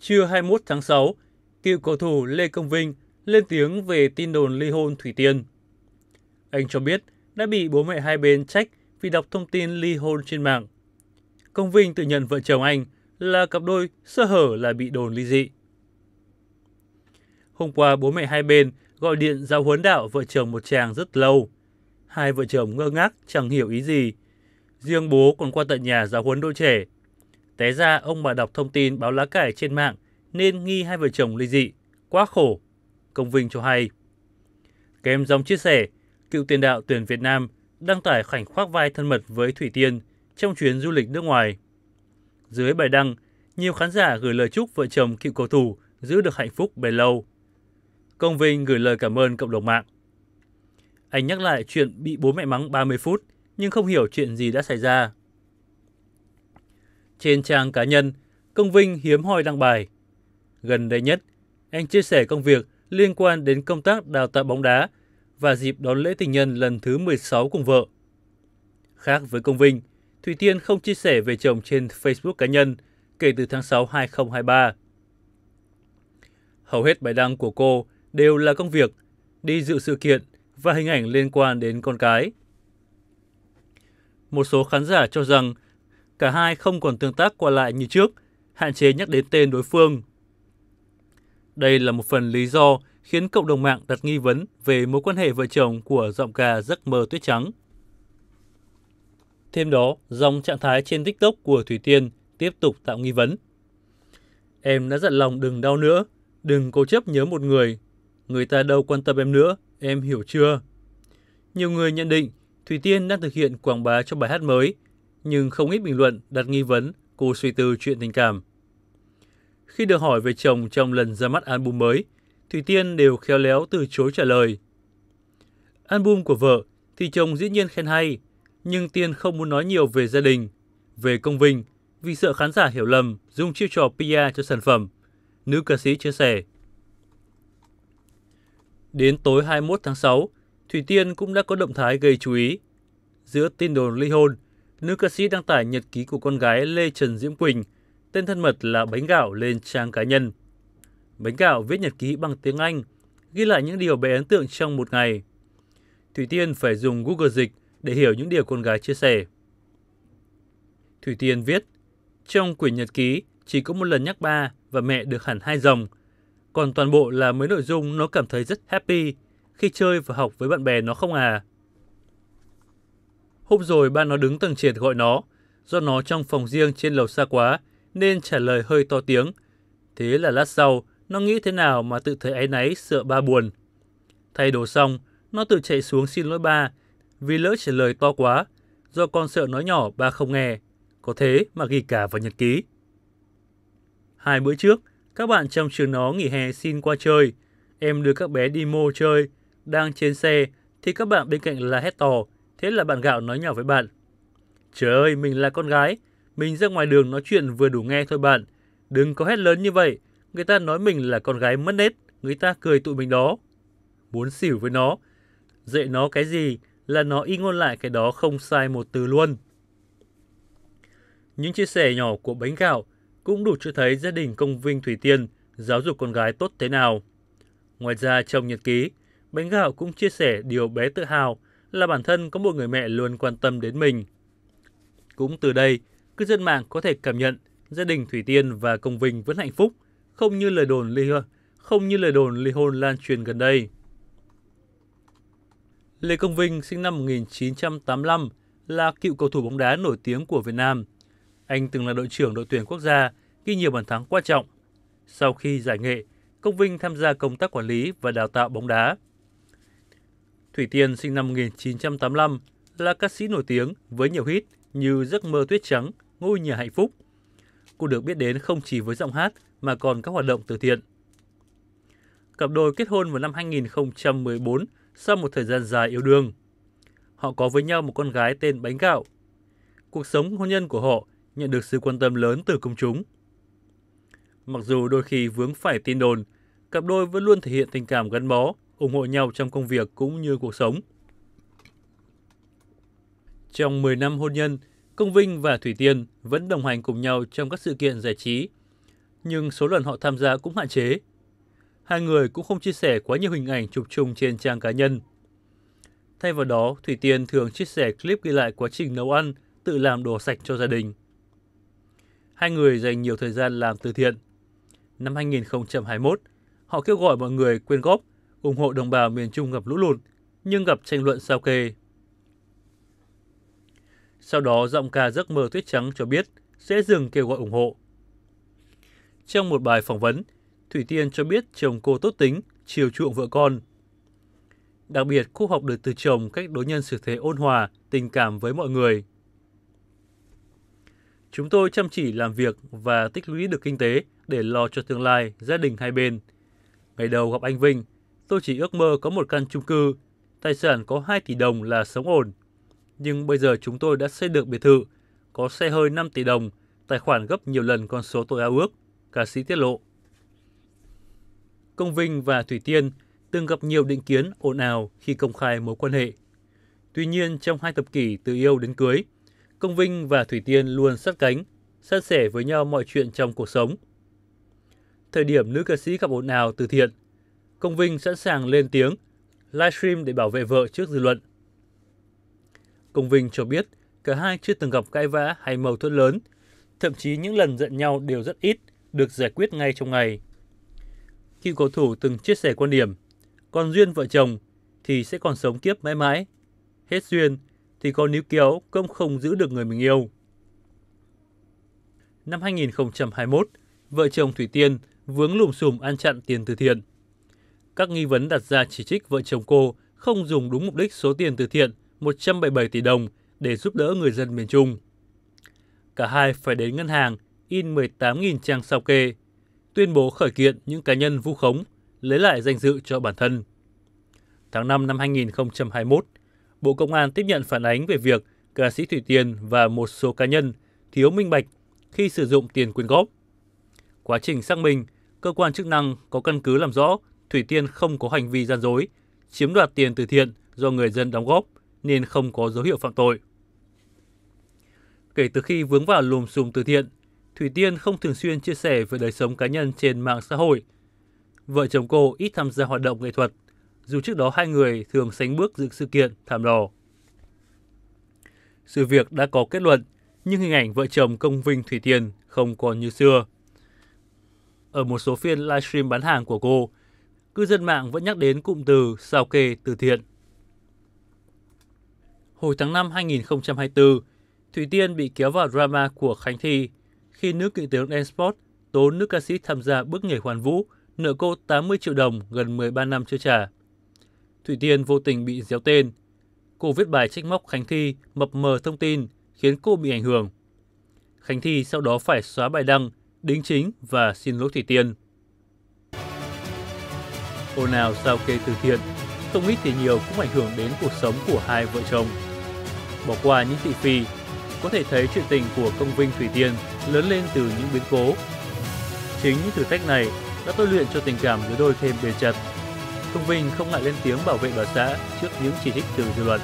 Trưa 21 tháng 6, cựu cầu thủ Lê Công Vinh lên tiếng về tin đồn ly hôn Thủy Tiên. Anh cho biết đã bị bố mẹ hai bên trách vì đọc thông tin ly hôn trên mạng. Công Vinh tự nhận vợ chồng anh là cặp đôi sơ hở là bị đồn ly dị. Hôm qua bố mẹ hai bên gọi điện giao huấn đạo vợ chồng một chàng rất lâu. Hai vợ chồng ngơ ngác chẳng hiểu ý gì. Riêng bố còn qua tận nhà giáo huấn đôi trẻ Té ra ông bà đọc thông tin báo lá cải trên mạng nên nghi hai vợ chồng ly dị. Quá khổ. Công Vinh cho hay. Kèm dòng chia sẻ, cựu tiền đạo tuyển Việt Nam đăng tải khoảnh khoác vai thân mật với Thủy Tiên trong chuyến du lịch nước ngoài. Dưới bài đăng, nhiều khán giả gửi lời chúc vợ chồng cựu cầu thủ giữ được hạnh phúc bền lâu. Công Vinh gửi lời cảm ơn cộng đồng mạng. Anh nhắc lại chuyện bị bố mẹ mắng 30 phút nhưng không hiểu chuyện gì đã xảy ra. Trên trang cá nhân, Công Vinh hiếm hoi đăng bài. Gần đây nhất, anh chia sẻ công việc liên quan đến công tác đào tạo bóng đá và dịp đón lễ tình nhân lần thứ 16 cùng vợ. Khác với Công Vinh, Thủy Tiên không chia sẻ về chồng trên Facebook cá nhân kể từ tháng 6 2023. Hầu hết bài đăng của cô đều là công việc, đi dự sự kiện và hình ảnh liên quan đến con cái. Một số khán giả cho rằng cả hai không còn tương tác qua lại như trước, hạn chế nhắc đến tên đối phương. Đây là một phần lý do khiến cộng đồng mạng đặt nghi vấn về mối quan hệ vợ chồng của giọng ca Giấc mơ tuyết trắng. Thêm đó, dòng trạng thái trên TikTok của Thủy Tiên tiếp tục tạo nghi vấn. Em đã dặn lòng đừng đau nữa, đừng cố chấp nhớ một người. Người ta đâu quan tâm em nữa, em hiểu chưa? Nhiều người nhận định Thủy Tiên đang thực hiện quảng bá cho bài hát mới – nhưng không ít bình luận đặt nghi vấn cô suy tư chuyện tình cảm. Khi được hỏi về chồng trong lần ra mắt album mới, Thủy Tiên đều khéo léo từ chối trả lời. Album của vợ thì chồng dĩ nhiên khen hay, nhưng Tiên không muốn nói nhiều về gia đình, về công vinh, vì sợ khán giả hiểu lầm dùng chiêu trò PR cho sản phẩm, nữ ca sĩ chia sẻ. Đến tối 21 tháng 6, Thủy Tiên cũng đã có động thái gây chú ý. Giữa tin đồn ly hôn nữ ca sĩ đăng tải nhật ký của con gái Lê Trần Diễm Quỳnh, tên thân mật là Bánh Gạo lên trang cá nhân. Bánh Gạo viết nhật ký bằng tiếng Anh, ghi lại những điều bé ấn tượng trong một ngày. Thủy Tiên phải dùng Google Dịch để hiểu những điều con gái chia sẻ. Thủy Tiên viết, trong quyển nhật ký chỉ có một lần nhắc ba và mẹ được hẳn hai dòng, còn toàn bộ là mấy nội dung nó cảm thấy rất happy khi chơi và học với bạn bè nó không à. Hôm rồi ba nó đứng tầng trệt gọi nó, do nó trong phòng riêng trên lầu xa quá nên trả lời hơi to tiếng. Thế là lát sau, nó nghĩ thế nào mà tự thấy áy náy sợ ba buồn. Thay đồ xong, nó tự chạy xuống xin lỗi ba vì lỡ trả lời to quá, do con sợ nói nhỏ ba không nghe. Có thế mà ghi cả vào nhật ký. Hai bữa trước, các bạn trong trường nó nghỉ hè xin qua chơi. Em đưa các bé đi mô chơi. Đang trên xe thì các bạn bên cạnh là hét to Thế là bạn gạo nói nhỏ với bạn. Trời ơi, mình là con gái. Mình ra ngoài đường nói chuyện vừa đủ nghe thôi bạn. Đừng có hét lớn như vậy. Người ta nói mình là con gái mất nết. Người ta cười tụi mình đó. Muốn xỉu với nó. Dạy nó cái gì là nó y ngôn lại cái đó không sai một từ luôn. Những chia sẻ nhỏ của bánh gạo cũng đủ cho thấy gia đình công vinh Thủy Tiên giáo dục con gái tốt thế nào. Ngoài ra trong nhật ký, bánh gạo cũng chia sẻ điều bé tự hào là bản thân có một người mẹ luôn quan tâm đến mình. Cũng từ đây, cư dân mạng có thể cảm nhận gia đình Thủy Tiên và Công Vinh vẫn hạnh phúc, không như lời đồn ly hôn, không như lời đồn ly hôn lan truyền gần đây. Lê Công Vinh sinh năm 1985 là cựu cầu thủ bóng đá nổi tiếng của Việt Nam. Anh từng là đội trưởng đội tuyển quốc gia, ghi nhiều bàn thắng quan trọng. Sau khi giải nghệ, Công Vinh tham gia công tác quản lý và đào tạo bóng đá. Thủy Tiên sinh năm 1985 là ca sĩ nổi tiếng với nhiều hit như Giấc mơ tuyết trắng, Ngôi nhà hạnh phúc. Cô được biết đến không chỉ với giọng hát mà còn các hoạt động từ thiện. Cặp đôi kết hôn vào năm 2014 sau một thời gian dài yêu đương. Họ có với nhau một con gái tên Bánh Gạo. Cuộc sống hôn nhân của họ nhận được sự quan tâm lớn từ công chúng. Mặc dù đôi khi vướng phải tin đồn, cặp đôi vẫn luôn thể hiện tình cảm gắn bó ủng hộ nhau trong công việc cũng như cuộc sống. Trong 10 năm hôn nhân, Công Vinh và Thủy Tiên vẫn đồng hành cùng nhau trong các sự kiện giải trí, nhưng số lần họ tham gia cũng hạn chế. Hai người cũng không chia sẻ quá nhiều hình ảnh chụp chung trên trang cá nhân. Thay vào đó, Thủy Tiên thường chia sẻ clip ghi lại quá trình nấu ăn, tự làm đồ sạch cho gia đình. Hai người dành nhiều thời gian làm từ thiện. Năm 2021, họ kêu gọi mọi người quyên góp ủng hộ đồng bào miền Trung gặp lũ lụt, nhưng gặp tranh luận sao kê. Sau đó, giọng ca Giấc mơ tuyết trắng cho biết sẽ dừng kêu gọi ủng hộ. Trong một bài phỏng vấn, Thủy Tiên cho biết chồng cô tốt tính, chiều chuộng vợ con. Đặc biệt, cô học được từ chồng cách đối nhân xử thế ôn hòa, tình cảm với mọi người. Chúng tôi chăm chỉ làm việc và tích lũy được kinh tế để lo cho tương lai, gia đình hai bên. Ngày đầu gặp anh Vinh, Tôi chỉ ước mơ có một căn chung cư, tài sản có 2 tỷ đồng là sống ổn. Nhưng bây giờ chúng tôi đã xây được biệt thự, có xe hơi 5 tỷ đồng, tài khoản gấp nhiều lần con số tôi ao ước, ca sĩ tiết lộ. Công Vinh và Thủy Tiên từng gặp nhiều định kiến ồn ào khi công khai mối quan hệ. Tuy nhiên, trong hai thập kỷ từ yêu đến cưới, Công Vinh và Thủy Tiên luôn sát cánh, san sẻ với nhau mọi chuyện trong cuộc sống. Thời điểm nữ ca sĩ gặp ồn ào từ thiện, Công Vinh sẵn sàng lên tiếng, livestream để bảo vệ vợ trước dư luận. Công Vinh cho biết cả hai chưa từng gặp cãi vã hay mâu thuẫn lớn, thậm chí những lần giận nhau đều rất ít, được giải quyết ngay trong ngày. Cựu cầu thủ từng chia sẻ quan điểm, còn duyên vợ chồng thì sẽ còn sống kiếp mãi mãi. Hết duyên thì còn níu kéo cũng không giữ được người mình yêu. Năm 2021, vợ chồng Thủy Tiên vướng lùm xùm ăn chặn tiền từ thiện các nghi vấn đặt ra chỉ trích vợ chồng cô không dùng đúng mục đích số tiền từ thiện 177 tỷ đồng để giúp đỡ người dân miền Trung. Cả hai phải đến ngân hàng in 18.000 trang sao kê, tuyên bố khởi kiện những cá nhân vu khống, lấy lại danh dự cho bản thân. Tháng 5 năm 2021, Bộ Công an tiếp nhận phản ánh về việc ca sĩ Thủy Tiên và một số cá nhân thiếu minh bạch khi sử dụng tiền quyên góp. Quá trình xác minh, cơ quan chức năng có căn cứ làm rõ Thủy Tiên không có hành vi gian dối, chiếm đoạt tiền từ thiện do người dân đóng góp nên không có dấu hiệu phạm tội. Kể từ khi vướng vào lùm xùm từ thiện, Thủy Tiên không thường xuyên chia sẻ về đời sống cá nhân trên mạng xã hội. Vợ chồng cô ít tham gia hoạt động nghệ thuật, dù trước đó hai người thường sánh bước dự sự kiện thảm đỏ. Sự việc đã có kết luận, nhưng hình ảnh vợ chồng công vinh Thủy Tiên không còn như xưa. Ở một số phiên livestream bán hàng của cô, cư dân mạng vẫn nhắc đến cụm từ sao kê từ thiện. Hồi tháng 5 2024, Thủy Tiên bị kéo vào drama của Khánh Thi khi nữ cựu tướng Danceport tố nữ ca sĩ tham gia bước nhảy hoàn vũ, nợ cô 80 triệu đồng gần 13 năm chưa trả. Thủy Tiên vô tình bị déo tên. Cô viết bài trách móc Khánh Thi mập mờ thông tin khiến cô bị ảnh hưởng. Khánh Thi sau đó phải xóa bài đăng, đính chính và xin lỗi Thủy Tiên ồn ào sao kê từ thiện, không ít thì nhiều cũng ảnh hưởng đến cuộc sống của hai vợ chồng. Bỏ qua những thị phi, có thể thấy chuyện tình của công vinh Thủy Tiên lớn lên từ những biến cố. Chính những thử thách này đã tôi luyện cho tình cảm giữa đôi thêm bền chặt. Công Vinh không ngại lên tiếng bảo vệ bà xã trước những chỉ trích từ dư luận.